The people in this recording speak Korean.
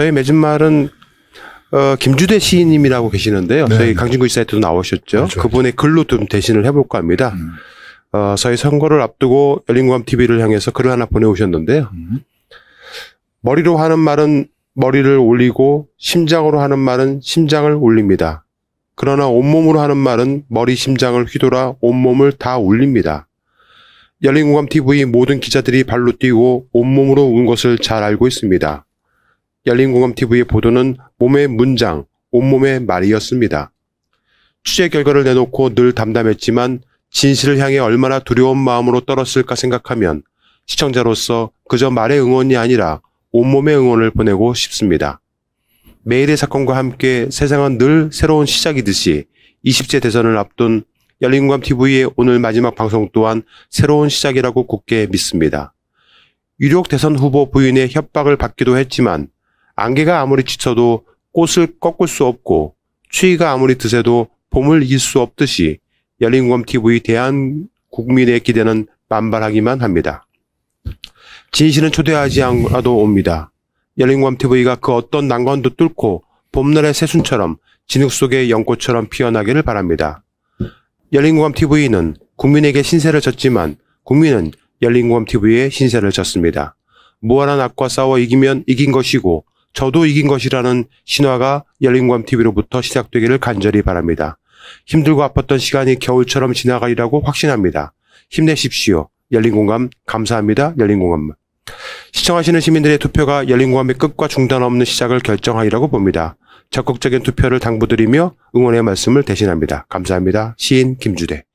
저희 맺은말은 어, 김주대 시인님이라고 계시는데요. 네. 저희 강진구 사이트도 나오셨죠. 그렇죠. 그분의 글로 좀 대신을 해볼까 합니다. 음. 어, 저희 선거를 앞두고 열린공감 TV를 향해서 글을 하나 보내오셨는데요. 음. 머리로 하는 말은 머리를 올리고 심장으로 하는 말은 심장을 올립니다. 그러나 온몸으로 하는 말은 머리 심장을 휘돌아 온몸을 다올립니다 열린공감 TV 모든 기자들이 발로 뛰고 온몸으로 운 것을 잘 알고 있습니다. 열린공감TV의 보도는 몸의 문장, 온몸의 말이었습니다. 취재 결과를 내놓고 늘 담담했지만 진실을 향해 얼마나 두려운 마음으로 떨었을까 생각하면 시청자로서 그저 말의 응원이 아니라 온몸의 응원을 보내고 싶습니다. 매일의 사건과 함께 세상은 늘 새로운 시작이듯이 2 0세 대선을 앞둔 열린공감TV의 오늘 마지막 방송 또한 새로운 시작이라고 굳게 믿습니다. 유력 대선 후보 부인의 협박을 받기도 했지만 안개가 아무리 지쳐도 꽃을 꺾을 수 없고 추위가 아무리 드세도 봄을 이길 수 없듯이 열린공감TV 대한 국민의 기대는 반발하기만 합니다. 진실은 초대하지 않아도 옵니다. 열린공감TV가 그 어떤 난관도 뚫고 봄날의 새순처럼 진흙 속의 연꽃처럼 피어나기를 바랍니다. 열린공감TV는 국민에게 신세를 졌지만 국민은 열린공감TV에 신세를 졌습니다. 무한한 악과 싸워 이기면 이긴 것이고 저도 이긴 것이라는 신화가 열린관 TV로부터 시작되기를 간절히 바랍니다. 힘들고 아팠던 시간이 겨울처럼 지나가리라고 확신합니다. 힘내십시오. 열린공감 감사합니다. 열린공감. 시청하시는 시민들의 투표가 열린공감의 끝과 중단 없는 시작을 결정하리라고 봅니다. 적극적인 투표를 당부드리며 응원의 말씀을 대신합니다. 감사합니다. 시인 김주대